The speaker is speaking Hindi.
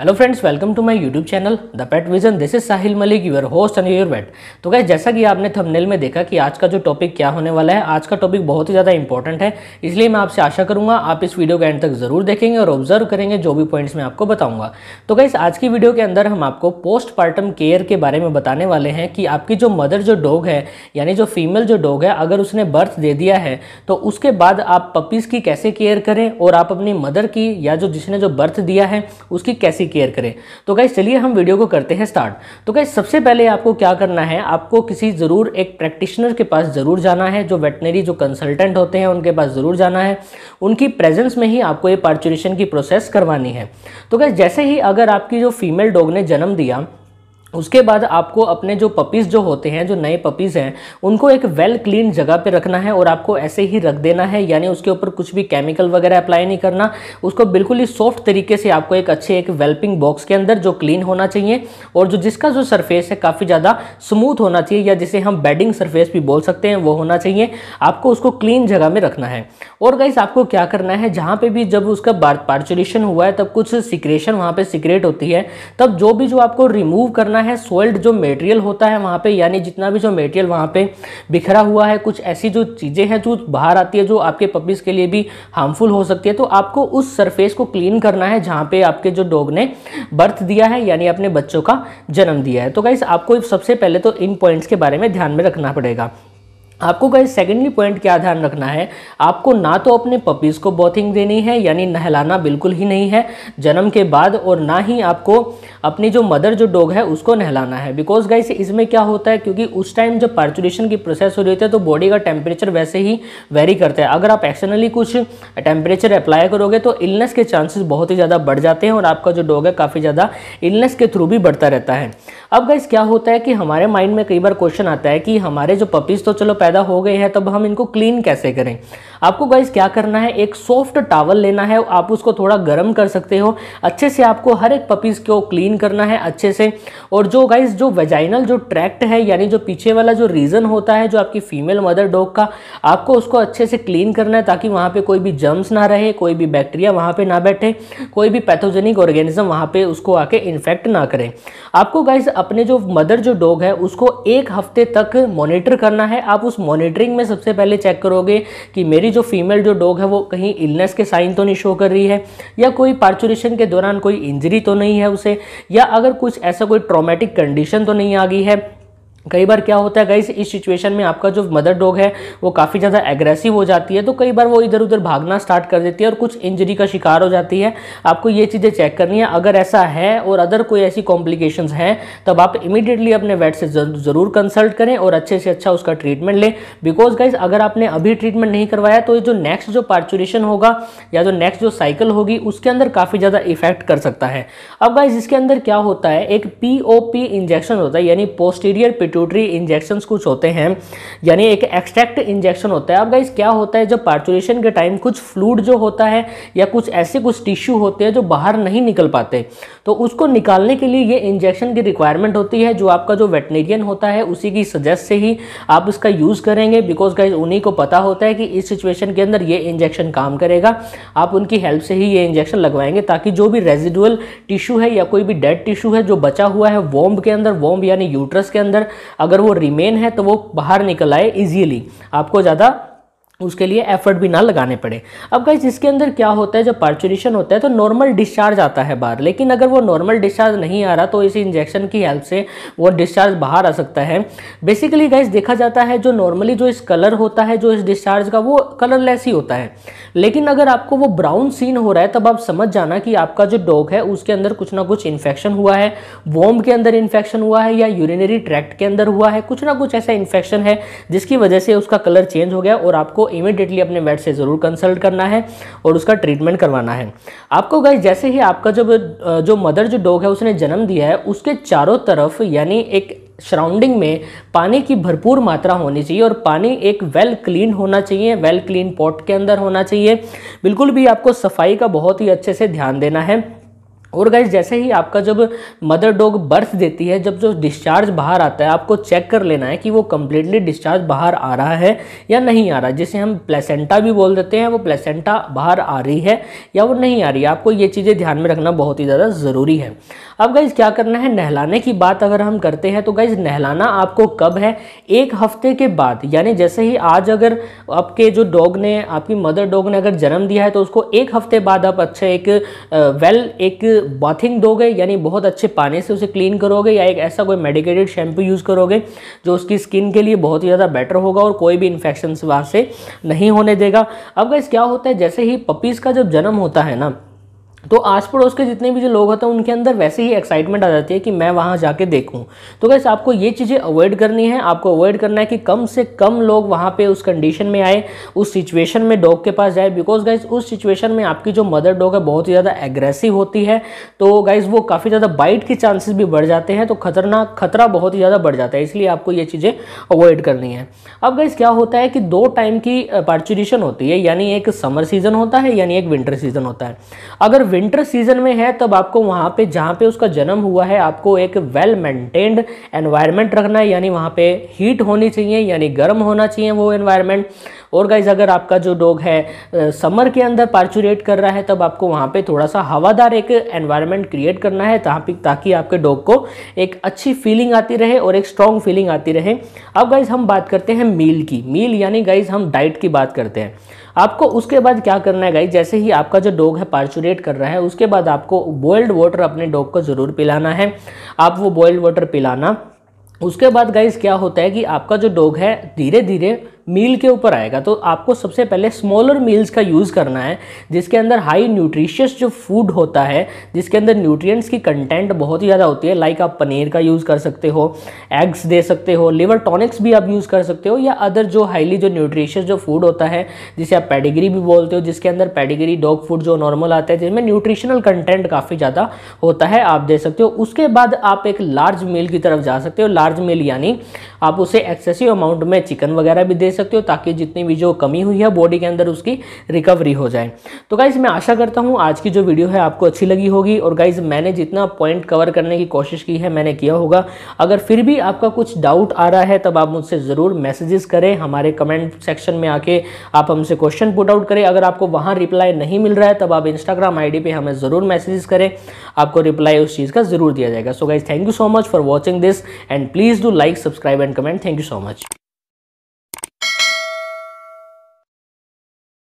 hello friends welcome to my YouTube channel the pet vision this is Sahil Malik your host and your vet तो गैस जैसा कि आपने थंबनेल में देखा कि आज का जो टॉपिक क्या होने वाला है आज का टॉपिक बहुत ही ज़्यादा इंपॉर्टेंट है इसलिए मैं आपसे आशा करूंगा आप इस वीडियो के एंड तक जरूर देखेंगे और ऑब्जर्व करेंगे जो भी पॉइंट्स मैं आपको बताऊंगा तो गैस आज की वीडियो के अंदर हम आपको पोस्टमार्टम केयर के बारे में बताने वाले हैं कि आपकी जो मदर जो डॉग है यानी जो फीमेल जो डॉग है अगर उसने बर्थ दे दिया है तो उसके बाद आप पपीज़ की कैसे केयर करें और आप अपनी मदर की या जो जिसने जो बर्थ दिया है उसकी कैसी केयर करें तो गाइज चलिए हम वीडियो को करते हैं स्टार्ट तो गाइज सबसे पहले आपको क्या करना है आपको किसी ज़रूर एक प्रैक्टिशनर के पास ज़रूर जाना है जो वेटनरी जो कंसल्टेंट होते हैं उनके पास ज़रूर जाना है उनकी प्रेजेंस में ही आपको ये पार्चुरेशन की प्रोसेस करवानी है तो गाइज जैसे ही अगर आपकी जो फीमेल डॉग ने जन्म दिया उसके बाद आपको अपने जो पपीज़ जो होते हैं जो नए पपीज़ हैं उनको एक वेल क्लीन जगह पे रखना है और आपको ऐसे ही रख देना है यानी उसके ऊपर कुछ भी केमिकल वगैरह अप्लाई नहीं करना उसको बिल्कुल ही सॉफ्ट तरीके से आपको एक अच्छे एक वेल्पिंग बॉक्स के अंदर जो क्लीन होना चाहिए और जो जिसका जो सरफेस है काफ़ी ज़्यादा स्मूथ होना चाहिए या जिसे हम बेडिंग सरफेस भी बोल सकते हैं वो होना चाहिए आपको उसको क्लीन जगह में रखना है और गाइस आपको क्या करना है जहाँ पर भी जब उसका पार्चुलेशन हुआ है तब कुछ सिक्रेशन वहाँ पर सिक्रेट होती है तब जो भी जो आपको रिमूव करना करना है सोल्ड जो मेटेरियल होता है वहाँ पे यानी जितना भी जो मेटेरियल वहाँ पे बिखरा हुआ है कुछ ऐसी जो चीज़ें हैं जो बाहर आती है जो आपके पपीज़ के लिए भी हार्मफुल हो सकती है तो आपको उस सरफेस को क्लीन करना है जहाँ पे आपके जो डॉग ने बर्थ दिया है यानी अपने बच्चों का जन्म दिया है तो गाइस आपको सबसे पहले तो इन पॉइंट्स के बारे में ध्यान में रखना पड़ेगा आपको गाइस सेकेंडली पॉइंट क्या ध्यान रखना है आपको ना तो अपने पपीज़ को बॉथिंग देनी है यानी नहलाना बिल्कुल ही नहीं है जन्म के बाद और ना ही आपको अपनी जो मदर जो डॉग है उसको नहलाना है बिकॉज गाइस इसमें क्या होता है क्योंकि उस टाइम जब पार्चुलेशन की प्रोसेस हो रही होती है तो बॉडी का टेम्परेचर वैसे ही वेरी करता है अगर आप एक्सटर्नली कुछ टेम्परेचर अप्लाई करोगे तो इलनेस के चांसेस बहुत ही ज़्यादा बढ़ जाते हैं और आपका जो डॉग है काफ़ी ज़्यादा इलनेस के थ्रू भी बढ़ता रहता है अब गाइस क्या होता है कि हमारे माइंड में कई बार क्वेश्चन आता है कि हमारे जो पपीज़ तो चलो पैदा हो गए हैं तब हम इनको क्लीन कैसे करें आपको गाइज क्या करना है एक सॉफ्ट टावल लेना है आप उसको थोड़ा गर्म कर सकते हो अच्छे से आपको हर एक पपीज़ को क्लीन करना है अच्छे से और जो गाइज जो वेजाइनल जो ट्रैक्ट है यानी जो पीछे वाला जो रीज़न होता है जो आपकी फीमेल मदर डॉग का आपको उसको अच्छे से क्लीन करना है ताकि वहाँ पर कोई भी जर्म्स ना रहे कोई भी बैक्टीरिया वहाँ पर ना बैठे कोई भी पैथोजेनिक ऑर्गेनिज्म वहाँ पर उसको आके इन्फेक्ट ना करें आपको गाइज अपने जो मदर जो डॉग है उसको एक हफ्ते तक मॉनिटर करना है आप उस मॉनिटरिंग में सबसे पहले चेक करोगे कि मेरी जो फीमेल जो डॉग है वो कहीं इलनेस के साइन तो नहीं शो कर रही है या कोई पार्चुरेशन के दौरान कोई इंजरी तो नहीं है उसे या अगर कुछ ऐसा कोई ट्रोमेटिक कंडीशन तो नहीं आ गई है कई बार क्या होता है गाइस इस सिचुएशन में आपका जो मदर डॉग है वो काफ़ी ज़्यादा एग्रेसिव हो जाती है तो कई बार वो इधर उधर भागना स्टार्ट कर देती है और कुछ इंजरी का शिकार हो जाती है आपको ये चीज़ें चेक करनी है अगर ऐसा है और अदर कोई ऐसी कॉम्प्लिकेशंस हैं तब आप इमीडिएटली अपने वेट से ज़रूर कंसल्ट करें और अच्छे से अच्छा उसका ट्रीटमेंट लें बिकॉज गाइज अगर आपने अभी ट्रीटमेंट नहीं करवाया तो जो नेक्स्ट जो पार्चुरेशन होगा या जो नेक्स्ट जो साइकिल होगी उसके अंदर काफ़ी ज़्यादा इफेक्ट कर सकता है अब गाइज इसके अंदर क्या होता है एक पी इंजेक्शन होता है यानी पोस्टीरियर पिट पिट्यूटरी इंजेक्शंस कुछ होते हैं यानी एक एक्सट्रैक्ट इंजेक्शन होता है अब गाइज क्या होता है जब पार्चुरेशन के टाइम कुछ फ्लूड जो होता है या कुछ ऐसे कुछ टिश्यू होते हैं जो बाहर नहीं निकल पाते तो उसको निकालने के लिए ये इंजेक्शन की रिक्वायरमेंट होती है जो आपका जो वेटनेरियन होता है उसी की सजेस्ट से ही आप इसका यूज़ करेंगे बिकॉज गाइज उन्हीं को पता होता है कि इस सिचुएशन के अंदर ये इंजेक्शन काम करेगा आप उनकी हेल्प से ही ये इंजेक्शन लगवाएंगे ताकि जो भी रेजिडुअल टिश्यू है या कोई भी डेड टिश्यू है जो बचा हुआ है वोम्ब के अंदर वोम्ब यानी यूट्रस के अंदर अगर वो रिमेन है तो वो बाहर निकल आए ईजिली आपको ज़्यादा उसके लिए एफर्ट भी ना लगाने पड़े अब गाइज इसके अंदर क्या होता है जब पार्चुरेशन होता है तो नॉर्मल डिस्चार्ज आता है बाहर लेकिन अगर वो नॉर्मल डिस्चार्ज नहीं आ रहा तो इस इंजेक्शन की हेल्प से वो डिस्चार्ज बाहर आ सकता है बेसिकली गाइज देखा जाता है जो नॉर्मली जो इस कलर होता है जो इस डिस्चार्ज का वो कलरलेस ही होता है लेकिन अगर आपको वो ब्राउन सीन हो रहा है तब आप समझ जाना कि आपका जो डॉग है उसके अंदर कुछ ना कुछ इन्फेक्शन हुआ है वोम के अंदर इन्फेक्शन हुआ है या यूरिनरी ट्रैक्ट के अंदर हुआ है कुछ ना कुछ ऐसा इन्फेक्शन है जिसकी वजह से उसका कलर चेंज हो गया और आपको इमिडिएटली अपने वेट से ज़रूर कंसल्ट करना है और उसका ट्रीटमेंट करवाना है आपको गाइज जैसे ही आपका जब जो मदर जो डॉग है उसने जन्म दिया है उसके चारों तरफ यानी एक सराउंडिंग में पानी की भरपूर मात्रा होनी चाहिए और पानी एक वेल क्लीन होना चाहिए वेल क्लीन पॉट के अंदर होना चाहिए बिल्कुल भी आपको सफाई का बहुत ही अच्छे से ध्यान देना है और गैस जैसे ही आपका जब मदर डॉग बर्थ देती है जब जो डिस्चार्ज बाहर आता है आपको चेक कर लेना है कि वो कम्प्लीटली डिस्चार्ज बाहर आ रहा है या नहीं आ रहा जिसे हम प्लेसेंटा भी बोल देते हैं वो प्लेसेंटा बाहर आ रही है या वो नहीं आ रही है आपको ये चीज़ें ध्यान में रखना बहुत ही ज़्यादा ज़रूरी है अब गाइज क्या करना है नहलाने की बात अगर हम करते हैं तो गाइज नहलाना आपको कब है एक हफ्ते के बाद यानी जैसे ही आज अगर आपके जो डॉग ने आपकी मदर डॉग ने अगर जन्म दिया है तो उसको एक हफ्ते बाद आप अच्छे एक वेल एक बाथिंग दोगे यानी बहुत अच्छे पानी से उसे क्लीन करोगे या एक ऐसा कोई मेडिकेटेड शैम्पू यूज़ करोगे जो उसकी स्किन के लिए बहुत ही ज़्यादा बेटर होगा और कोई भी इन्फेक्शन वहाँ से नहीं होने देगा अब गैस क्या होता है जैसे ही पपीज़ का जब जन्म होता है ना तो आस पड़ोस के जितने भी जो लोग होते हैं उनके अंदर वैसे ही एक्साइटमेंट आ जाती है कि मैं वहाँ जाके देखूँ तो कैसे आपको ये चीज़ें अवॉइड करनी है आपको अवॉइड करना है कि कम से कम लोग वहाँ पे उस कंडीशन में आए उस सिचुएशन में डॉग के पास जाए बिकॉज गाइज उस सिचुएशन में आपकी जो मदर डॉग है बहुत ही ज़्यादा एग्रेसिव होती है तो गाइज वो काफ़ी ज़्यादा बाइट के चांसेस भी बढ़ जाते हैं तो खतरनाक खतरा बहुत ही ज़्यादा बढ़ जाता है इसलिए आपको ये चीज़ें अवॉइड करनी है अब गाइज क्या होता है कि दो टाइम की पार्चुरेशन होती है यानी एक समर सीजन होता है यानी एक विंटर सीजन होता है अगर विंटर सीजन में है तब आपको वहाँ पे जहाँ पे उसका जन्म हुआ है आपको एक वेल मेंटेन्ड एनवायरनमेंट रखना है यानी वहाँ पे हीट होनी चाहिए यानी गर्म होना चाहिए वो एनवायरनमेंट और गाइज अगर आपका जो डॉग है समर के अंदर पार्चुरेट कर रहा है तब आपको वहाँ पे थोड़ा सा हवादार एक एनवायरनमेंट क्रिएट करना है ताकि ताकि आपके डॉग को एक अच्छी फीलिंग आती रहे और एक स्ट्रॉन्ग फीलिंग आती रहे अब गाइज हम बात करते हैं मील की मील यानी गाइज हम डाइट की बात करते हैं आपको उसके बाद क्या करना है गाइज जैसे ही आपका जो डॉग है पार्चुरेट कर रहा है उसके बाद आपको बॉयल्ड वाटर अपने डॉग को ज़रूर पिलाना है आप वो बॉयल्ड वाटर पिलाना उसके बाद गाइज क्या होता है कि आपका जो डॉग है धीरे धीरे मील के ऊपर आएगा तो आपको सबसे पहले स्मॉलर मील्स का यूज़ करना है जिसके अंदर हाई न्यूट्रिशियस जो फूड होता है जिसके अंदर न्यूट्रिएंट्स की कंटेंट बहुत ही ज़्यादा होती है लाइक आप पनीर का यूज़ कर सकते हो एग्स दे सकते हो लिवर टॉनिक्स भी आप यूज़ कर सकते हो या अदर जो हाईली जो न्यूट्रिशियस जो फूड होता है जिसे आप पेडिग्री भी बोलते हो जिसके अंदर पेडिग्री डॉग फूड जो नॉर्मल आता है जिसमें न्यूट्रिशनल कंटेंट काफ़ी ज़्यादा होता है आप दे सकते हो उसके बाद आप एक लार्ज मील की तरफ जा सकते हो लार्ज मील यानी आप उसे एक्सेसिव अमाउंट में चिकन वगैरह भी दे सकते हो ताकि जितनी भी जो कमी हुई है बॉडी के अंदर उसकी रिकवरी हो जाए तो गाइज मैं आशा करता हूँ आज की जो वीडियो है आपको अच्छी लगी होगी और गाइज मैंने जितना पॉइंट कवर करने की कोशिश की है मैंने किया होगा अगर फिर भी आपका कुछ डाउट आ रहा है तब आप मुझसे ज़रूर मैसेजेस करें हमारे कमेंट सेक्शन में आके आप हमसे क्वेश्चन पुट आउट करें अगर आपको वहाँ रिप्लाई नहीं मिल रहा है तब आप इंस्टाग्राम आईडी पे हमें ज़रूर मैसेजेस करें आपको रिप्लाई उस चीज़ का ज़रूर दिया जाएगा so guys thank you so much for watching this and please do like subscribe and comment thank you so much